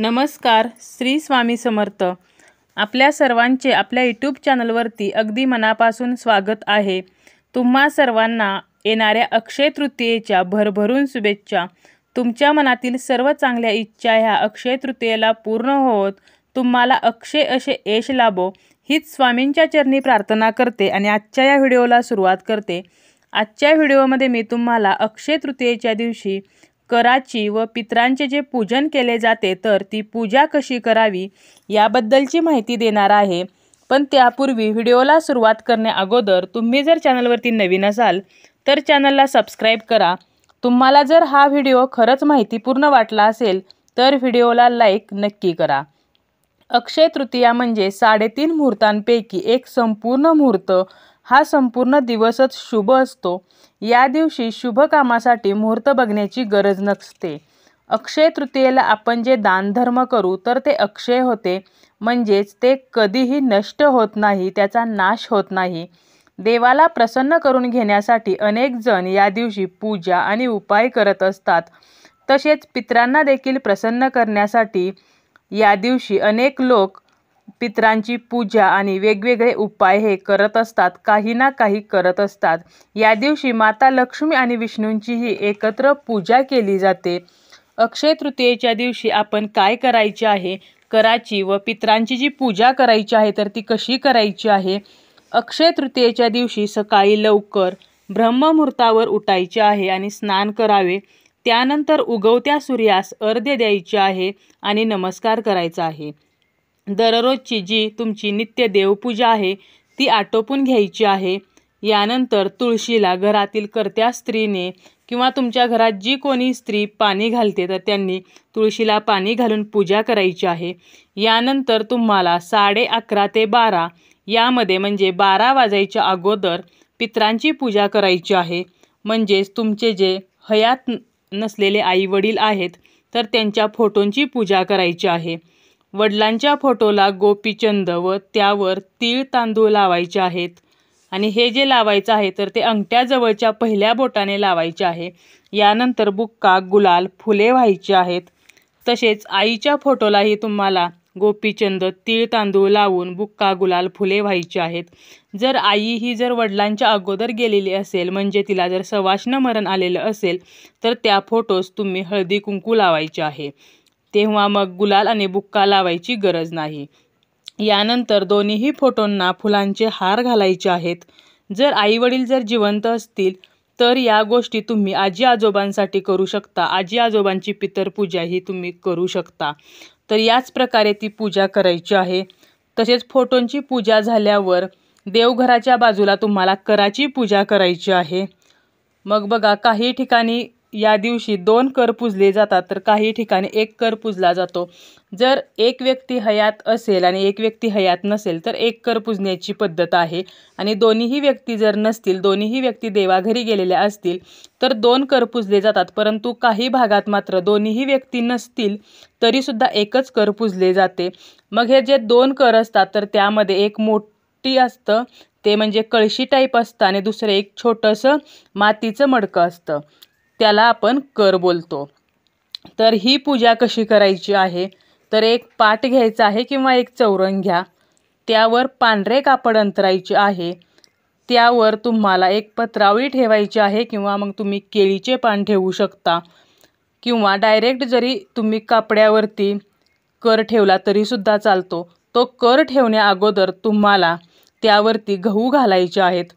नमस्कार श्री स्वामी समर्थ आपल्या सर्वांचे आपल्या यूट्यूब चॅनलवरती अगदी मनापासून स्वागत आहे तुम्हा सर्वांना येणाऱ्या अक्षय तृतीयेच्या भरभरून शुभेच्छा तुमच्या मनातील सर्व चांगल्या इच्छा ह्या अक्षय तृतीयेला पूर्ण होत तुम्हाला अक्षय असे यश लाभो हीच स्वामींच्या चरणी प्रार्थना करते आणि आजच्या या व्हिडिओला सुरुवात करते आजच्या व्हिडिओमध्ये मी तुम्हाला अक्षय तृतीयेच्या दिवशी कराची व पित्रांचे जे पूजन केले जाते तर ती पूजा कशी करावी याबद्दलची माहिती देणार आहे पण त्यापूर्वी व्हिडिओला सुरुवात करण्या अगोदर तुम्ही जर चॅनलवरती नवीन असाल तर चॅनलला सबस्क्राईब करा तुम्हाला जर हा व्हिडिओ खरंच माहितीपूर्ण वाटला असेल तर व्हिडिओला लाईक नक्की करा अक्षय तृतीया म्हणजे साडेतीन मुहूर्तांपैकी एक संपूर्ण मुहूर्त हा संपूर्ण दिवसच शुभ असतो या दिवशी शुभ कामासाठी मुहूर्त बघण्याची गरज नसते अक्षय तृतीयेला आपण जे दानधर्म करू तर ते अक्षय होते म्हणजेच ते कधीही नष्ट होत नाही त्याचा नाश होत नाही देवाला प्रसन्न करून घेण्यासाठी अनेक जण या दिवशी पूजा आणि उपाय करत असतात तसेच पित्रांना देखील प्रसन्न करण्यासाठी या दिवशी अनेक लोक पितरांची पूजा आणि वेगवेगळे उपाय हे करत असतात काही ना काही करत असतात या दिवशी माता लक्ष्मी आणि विष्णूंचीही एकत्र पूजा केली जाते अक्षय तृतीयेच्या दिवशी आपण काय करायचे आहे कराची व पितरांची जी पूजा करायची आहे तर ती कशी करायची आहे अक्षय तृतीयेच्या दिवशी सकाळी लवकर ब्रह्ममुहूर्तावर उठायचे आहे आणि स्नान करावे त्यानंतर उगवत्या सूर्यास अर्ध्य द्यायचे आहे आणि नमस्कार करायचा आहे दररोजची जी तुमची नित्य देवपूजा आहे ती आटोपून घ्यायची आहे यानंतर तुळशीला घरातील करत्या स्त्रीने किंवा तुमच्या घरात जी कोणी स्त्री पाणी घालते तर त्यांनी तुळशीला पाणी घालून पूजा करायची आहे यानंतर तुम्हाला साडे अकरा ते बारा यामध्ये म्हणजे बारा वाजायच्या अगोदर पित्रांची पूजा करायची आहे म्हणजेच तुमचे जे हयात नसलेले आईवडील आहेत तर त्यांच्या फोटोंची पूजा करायची आहे वडिलांच्या फोटोला गोपीचंद व त्यावर तीळ तांदूळ लावायचे आहेत आणि हे जे लावायचं आहे तर ते अंगठ्याजवळच्या पहिल्या बोटाने लावायचे आहे यानंतर बुक्का गुलाल फुले व्हायचे आहेत तसेच आईच्या फोटोलाही तुम्हाला गोपीचंद तीळ तांदूळ लावून बुक्का गुलाल फुले व्हायचे आहेत जर आई ही जर वडिलांच्या अगोदर गेलेली असेल म्हणजे तिला जर सवाष्ण मरण आलेलं असेल तर त्या फोटोस तुम्ही हळदी कुंकू लावायचे आहे तेव्हा मग गुलाल आणि बुक्का लावायची गरज नाही यानंतर दोन्हीही फोटोंना फुलांचे हार घालायचे आहेत जर आईवडील जर जिवंत असतील तर या गोष्टी तुम्ही आजी आजोबांसाठी करू शकता आजी आजोबांची पितरपूजाही ही तुम्ही करू शकता तर याच प्रकारे ती पूजा करायची आहे तसेच फोटोंची पूजा झाल्यावर देवघराच्या बाजूला तुम्हाला कराची पूजा करायची आहे मग बघा काही ठिकाणी या दिवशी दोन कर पुजले जातात तर काही ठिकाणी एक कर पुजला जातो जर एक व्यक्ती हयात असेल आणि एक व्यक्ती हयात नसेल तर एक कर पुजण्याची पद्धत आहे आणि दोन्हीही व्यक्ती जर नसतील दोन्हीही व्यक्ती देवाघरी गेलेल्या असतील तर दोन कर पुजले जातात परंतु काही भागात मात्र दोन्हीही व्यक्ती नसतील तरीसुद्धा एकच कर पुजले जाते मग हे जे दोन कर असतात तर त्यामध्ये एक मोठी असतं ते म्हणजे कळशी टाईप असतं आणि दुसरं एक छोटंसं मातीचं मडकं असतं त्याला आपण कर बोलतो तर ही पूजा कशी करायची आहे तर एक पाट घ्यायचा आहे किंवा एक चौरंग घ्या त्यावर पांढरे कापड अंतरायचे आहे त्यावर तुम्हाला एक पत्रावळी ठेवायची आहे किंवा मग तुम्ही केळीचे पान ठेवू शकता किंवा डायरेक्ट जरी तुम्ही कापड्यावरती कर ठेवला तरीसुद्धा चालतो तो कर ठेवण्या अगोदर तुम्हाला त्यावरती गहू घालायचे आहेत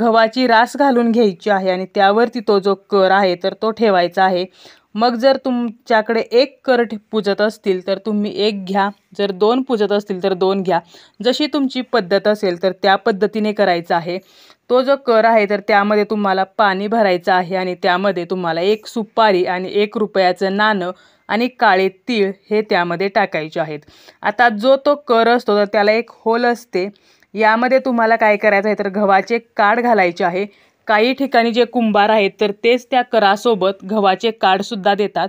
गव्हाची रास घालून घ्यायची आहे आणि त्यावरती तो जो कर आहे तर तो ठेवायचा आहे मग जर तुमच्याकडे एक कर पूजत असतील तर तुम्ही एक घ्या जर दोन पूजत असतील तर दोन घ्या जशी तुमची पद्धत असेल तर त्या पद्धतीने करायचं आहे तो जो कर आहे तर त्यामध्ये तुम्हाला पाणी भरायचं आहे आणि त्यामध्ये तुम्हाला एक सुपारी आणि एक रुपयाचं नाणं आणि काळे तीळ हे त्यामध्ये टाकायचे आहेत आता जो तो कर असतो तर त्याला एक होल असते यामध्ये तुम्हाला काय करायचं आहे तर गव्हाचे काड घालायचे आहे काही ठिकाणी जे कुंभार आहेत तर तेच त्या करासोबत गव्हाचे काडसुद्धा देतात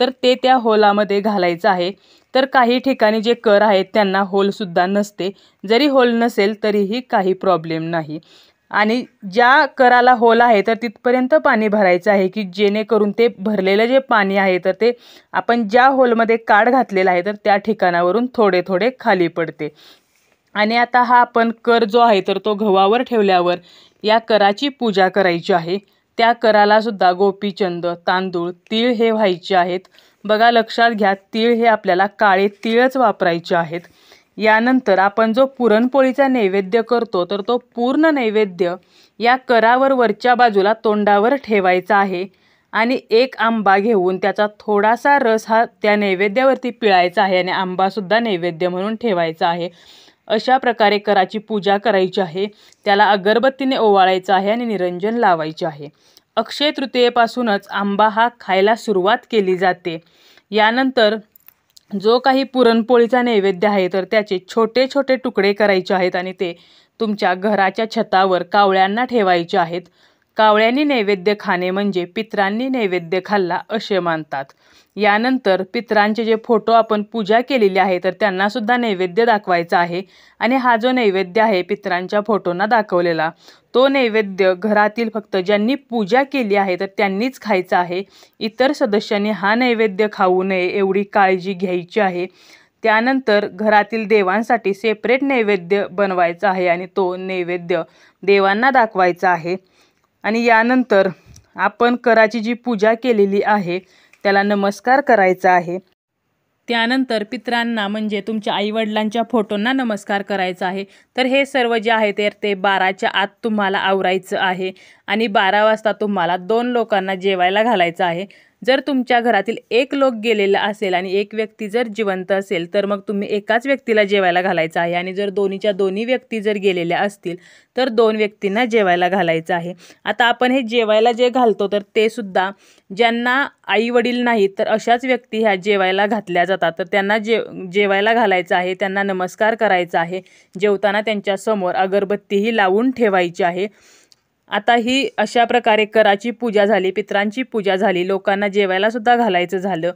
तर ते त्या होलामध्ये घालायचं आहे तर काही ठिकाणी जे कर आहेत त्यांना होलसुद्धा नसते जरी होल नसेल तरीही काही प्रॉब्लेम नाही आणि ज्या कराला होल आहे तर तिथपर्यंत पाणी भरायचं आहे की जेणेकरून ते भरलेलं जे पाणी आहे तर ते आपण ज्या होलमध्ये काढ घातलेलं आहे तर त्या ठिकाणावरून थोडे थोडे खाली पडते आणि आता हा आपण कर जो आहे तर तो गव्हावर ठेवल्यावर या कराची पूजा करायची आहे त्या करालासुद्धा गोपीचंद तांदूळ तीळ हे व्हायचे आहेत बघा लक्षात घ्या तीळ हे आपल्याला काळे तीळच वापरायचे आहेत यानंतर आपण जो पुरणपोळीचा नैवेद्य करतो तर तो पूर्ण नैवेद्य या करावर वरच्या बाजूला तोंडावर ठेवायचा आहे आणि एक आंबा घेऊन त्याचा थोडासा रस हा त्या नैवेद्यावरती पिळायचा आहे आणि आंबासुद्धा नैवेद्य म्हणून ठेवायचा आहे अशा प्रकारे कराची पूजा करायची आहे त्याला अगरबत्तीने ओवाळायचं आहे आणि निरंजन लावायचे आहे अक्षय तृतीयेपासूनच आंबा हा खायला सुरुवात केली जाते यानंतर जो काही पुरणपोळीचा नैवेद्य आहे तर त्याचे छोटे छोटे तुकडे करायचे आहेत आणि ते तुमच्या घराच्या छतावर कावळ्यांना ठेवायचे आहेत कावळ्यांनी नैवेद्य खाणे म्हणजे पित्रांनी नैवेद्य खाल्ला असे मानतात यानंतर पित्रांचे जे फोटो आपण पूजा केलेली आहे तर त्यांनासुद्धा नैवेद्य दाखवायचा आहे आणि हा जो नैवेद्य आहे पित्रांच्या फोटोंना दाखवलेला तो नैवेद्य घरातील फक्त ज्यांनी पूजा केली आहे तर त्यांनीच खायचा आहे इतर सदस्यांनी हा नैवेद्य खाऊ नये एवढी काळजी घ्यायची आहे त्यानंतर घरातील देवांसाठी सेपरेट नैवेद्य बनवायचा आहे आणि तो नैवेद्य देवांना दाखवायचा आहे आणि यानंतर आपण कराची जी पूजा केलेली आहे त्याला नमस्कार करायचा आहे त्यानंतर पित्रांना म्हणजे तुमच्या आईवडिलांच्या फोटोंना नमस्कार करायचा आहे तर हे सर्व जे आहे तर ते बाराच्या आत तुम्हाला आवरायचं आहे आणि बारा वाजता तुम्हाला दोन लोकांना जेवायला घालायचं आहे जर तुमच्या घरातील एक लोक गेलेला असेल आणि एक व्यक्ती जर जिवंत असेल तर मग तुम्ही एकाच व्यक्तीला जेवायला घालायचं आहे आणि जर दोन्हीच्या दोन्ही व्यक्ती जर गेलेल्या असतील तर दोन व्यक्तींना जेवायला घालायचं आहे आता आपण हे जेवायला जे घालतो तर ते सुद्धा ज्यांना आई वडील नाहीत तर अशाच व्यक्ती ह्या जेवायला घातल्या जातात तर त्यांना जे जेवायला घालायचं आहे त्यांना नमस्कार करायचा आहे जेवताना त्यांच्यासमोर अगरबत्तीही लावून ठेवायची आहे आता ही अशा प्रकारे कराची पूजा झाली पित्रांची पूजा झाली लोकांना जेवायला सुद्धा घालायचं झालं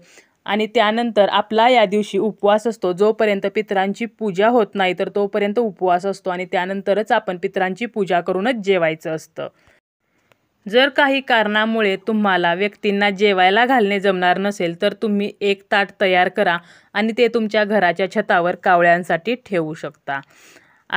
आणि त्यानंतर आपला या दिवशी उपवास असतो जोपर्यंत पित्रांची पूजा होत नाही तर तोपर्यंत उपवास असतो आणि त्यानंतरच आपण पित्रांची पूजा करूनच जेवायचं असतं जर काही कारणामुळे तुम्हाला व्यक्तींना जेवायला घालणे जमणार नसेल तर तुम्ही एक ताट तयार करा आणि ते तुमच्या घराच्या छतावर कावळ्यांसाठी ठेवू शकता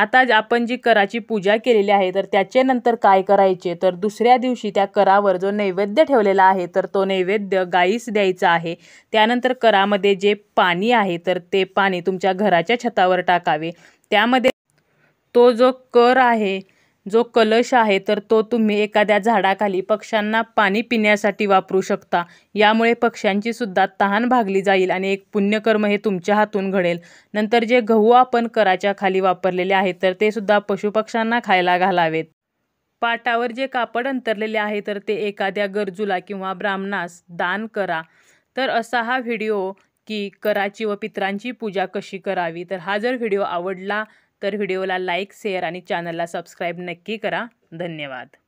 आता आपण जी कराची पूजा केलेली आहे तर त्याच्यानंतर काय करायचे तर दुसऱ्या दिवशी त्या करावर जो नैवेद्य ठेवलेला आहे तर तो नैवेद्य गाईस द्यायचा आहे त्यानंतर करामध्ये जे पाणी आहे तर ते पाणी तुमच्या घराच्या छतावर टाकावे त्यामध्ये तो जो कर आहे जो कलश आहे तर तो तुम्ही एखाद्या झाडाखाली पक्ष्यांना पाणी पिण्यासाठी वापरू शकता यामुळे पक्ष्यांची सुद्धा तहान भागली जाईल आणि एक पुण्यकर्म हे तुमच्या हातून घडेल नंतर जे गहू आपण कराच्या खाली वापरलेले आहे तर ते सुद्धा पशुपक्ष्यांना खायला घालावेत पाटावर जे कापड अंतरलेले आहे तर ते एखाद्या गरजूला किंवा ब्राह्मणास दान करा तर असा हा व्हिडिओ की कराची व पित्रांची पूजा कशी करावी तर हा जर व्हिडिओ आवडला तर व्हिडिओला लाईक शेअर आणि चॅनलला सबस्क्राईब नक्की करा धन्यवाद